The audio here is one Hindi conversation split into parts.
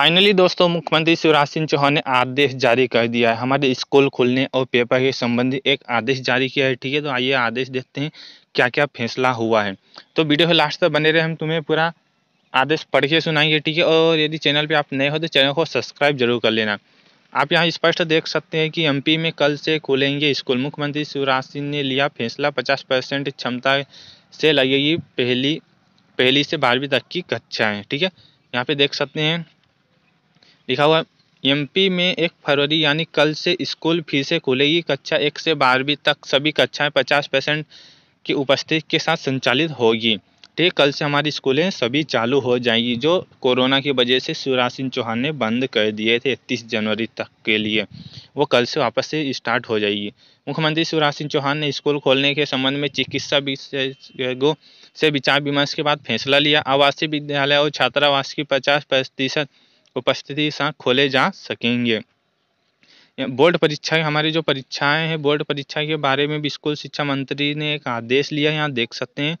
फाइनली दोस्तों मुख्यमंत्री शिवराज सिंह चौहान ने आदेश जारी कर दिया है हमारे स्कूल खुलने और पेपर के संबंधी एक आदेश जारी किया है ठीक है तो आइए आदेश देखते हैं क्या क्या फैसला हुआ है तो वीडियो को लास्ट तक बने रहे हम तुम्हें पूरा आदेश पढ़ के सुनाएंगे ठीक है और यदि चैनल पर आप नए हो तो चैनल को सब्सक्राइब जरूर कर लेना आप यहाँ स्पष्ट देख सकते हैं कि एम में कल से खोलेंगे स्कूल मुख्यमंत्री शिवराज सिंह ने लिया फैसला पचास परसेंट क्षमता से लगेगी पहली पहली से बारहवीं तक की कक्षाएँ ठीक है यहाँ पे देख सकते हैं लिखा हुआ एमपी में एक फरवरी यानी कल से स्कूल फीसें खुलेगी कक्षा एक से बारहवीं तक सभी कक्षाएं पचास परसेंट की उपस्थिति के साथ संचालित होगी ठीक कल से हमारी स्कूलें सभी चालू हो जाएंगी जो कोरोना की वजह से शिवराज सिंह चौहान ने बंद कर दिए थे इकतीस जनवरी तक के लिए वो कल से वापस से स्टार्ट हो जाएगी मुख्यमंत्री शिवराज सिंह चौहान ने स्कूल खोलने के संबंध में चिकित्सा विशेषज्ञों से विचार विमर्श के बाद फैसला लिया आवासीय विद्यालय और छात्रावास की पचास प्रतिशत उपस्थिति सा खोले जा सकेंगे बोर्ड परीक्षा हमारी जो परीक्षाएं हैं बोर्ड परीक्षा के बारे में भी स्कूल शिक्षा मंत्री ने एक आदेश लिया है यहाँ देख सकते हैं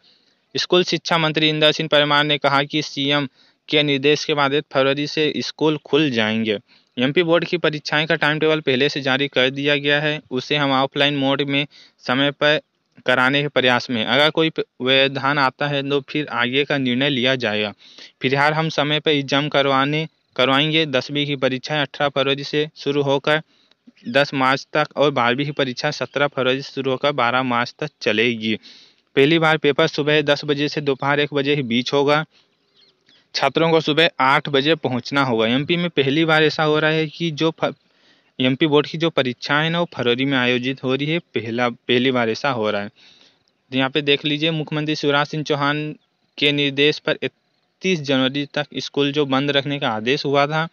स्कूल शिक्षा मंत्री इंदर सिंह परमार ने कहा कि सीएम के निर्देश के बाद फरवरी से स्कूल खुल जाएंगे एमपी बोर्ड की परीक्षाएं का टाइम टेबल पहले से जारी कर दिया गया है उसे हम ऑफलाइन मोड में समय पर कराने के प्रयास में अगर कोई व्यवधान आता है तो फिर आगे का निर्णय लिया जाएगा फिलहाल हम समय पर एग्जाम करवाने करवाएंगे दसवीं की परीक्षा अठारह फरवरी से शुरू होकर दस मार्च तक और बारहवीं की परीक्षा सत्रह फरवरी से शुरू होकर बारह मार्च तक चलेगी पहली बार पेपर सुबह दस बजे से दोपहर एक बजे के बीच होगा छात्रों को सुबह आठ बजे पहुंचना होगा एमपी में पहली बार ऐसा हो रहा है कि जो एमपी बोर्ड की जो परीक्षाएं ना वो फरवरी में आयोजित हो रही है पहला पहली बार ऐसा हो रहा है यहाँ पे देख लीजिए मुख्यमंत्री शिवराज सिंह चौहान के निर्देश पर इकतीस जनवरी तक स्कूल जो बंद रखने का आदेश हुआ था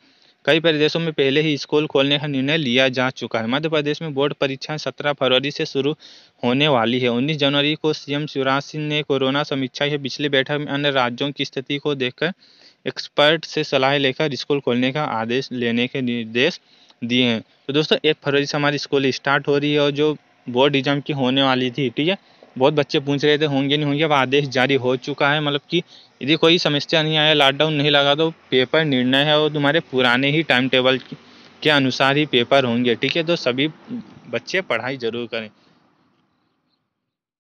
कई प्रदेशों में पहले ही स्कूल खोलने का निर्णय लिया जा चुका है मध्य प्रदेश में बोर्ड परीक्षाएं 17 फरवरी से शुरू होने वाली है 19 जनवरी को सीएम शिवराज सिंह ने कोरोना समीक्षा की पिछली बैठक में अन्य राज्यों की स्थिति को देखकर एक्सपर्ट से सलाह लेकर स्कूल खोलने का आदेश लेने के निर्देश दिए हैं तो दोस्तों एक फरवरी से हमारी स्कूल स्टार्ट हो रही है और जो बोर्ड एग्जाम की होने वाली थी ठीक है बहुत बच्चे पूछ रहे थे होंगे नहीं होंगे अब आदेश जारी हो चुका है मतलब कि यदि कोई समस्या नहीं आया लॉकडाउन नहीं लगा तो पेपर निर्णय है और तुम्हारे पुराने ही टाइम टेबल के अनुसार ही पेपर होंगे ठीक है तो सभी बच्चे पढ़ाई ज़रूर करें